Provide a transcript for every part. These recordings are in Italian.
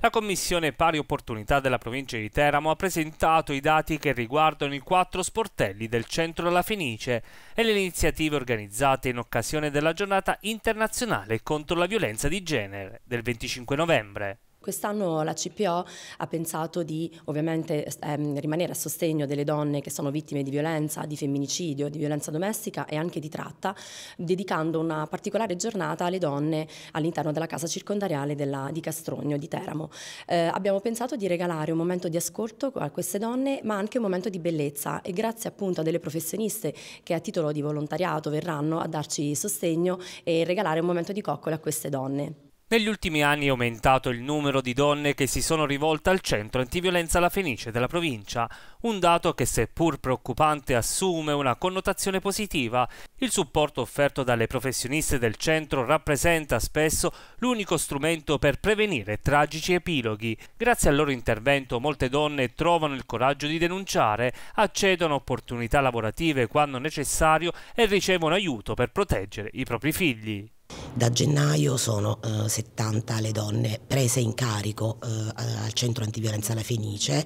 La Commissione Pari Opportunità della provincia di Teramo ha presentato i dati che riguardano i quattro sportelli del centro La Fenice e le iniziative organizzate in occasione della giornata internazionale contro la violenza di genere del 25 novembre. Quest'anno la CPO ha pensato di ovviamente ehm, rimanere a sostegno delle donne che sono vittime di violenza, di femminicidio, di violenza domestica e anche di tratta, dedicando una particolare giornata alle donne all'interno della casa circondariale della, di Castrogno, di Teramo. Eh, abbiamo pensato di regalare un momento di ascolto a queste donne, ma anche un momento di bellezza e grazie appunto a delle professioniste che a titolo di volontariato verranno a darci sostegno e regalare un momento di coccole a queste donne. Negli ultimi anni è aumentato il numero di donne che si sono rivolte al centro antiviolenza La Fenice della provincia, un dato che seppur preoccupante assume una connotazione positiva. Il supporto offerto dalle professioniste del centro rappresenta spesso l'unico strumento per prevenire tragici epiloghi. Grazie al loro intervento molte donne trovano il coraggio di denunciare, accedono a opportunità lavorative quando necessario e ricevono aiuto per proteggere i propri figli. Da gennaio sono eh, 70 le donne prese in carico eh, al centro antiviolenza La Fenice.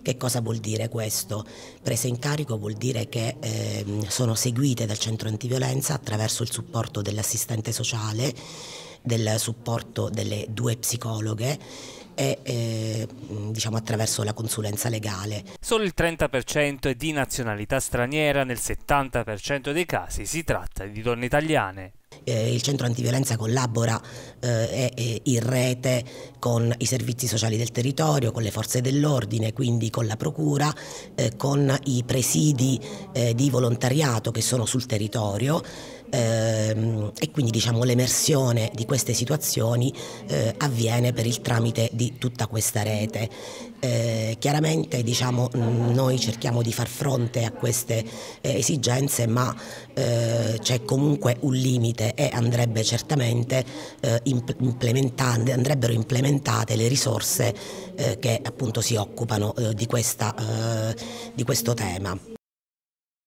Che cosa vuol dire questo? Prese in carico vuol dire che eh, sono seguite dal centro antiviolenza attraverso il supporto dell'assistente sociale, del supporto delle due psicologhe e eh, diciamo attraverso la consulenza legale. Solo il 30% è di nazionalità straniera, nel 70% dei casi si tratta di donne italiane. Eh, il centro antiviolenza collabora eh, eh, in rete con i servizi sociali del territorio, con le forze dell'ordine, quindi con la procura, eh, con i presidi eh, di volontariato che sono sul territorio ehm, e quindi diciamo, l'emersione di queste situazioni eh, avviene per il tramite di tutta questa rete. chiaramente diciamo, noi cerchiamo di far fronte a queste esigenze ma c'è comunque un limite sicuramente e andrebbe certamente eh, implementate, andrebbero implementate le risorse eh, che appunto si occupano eh, di, questa, eh, di questo tema.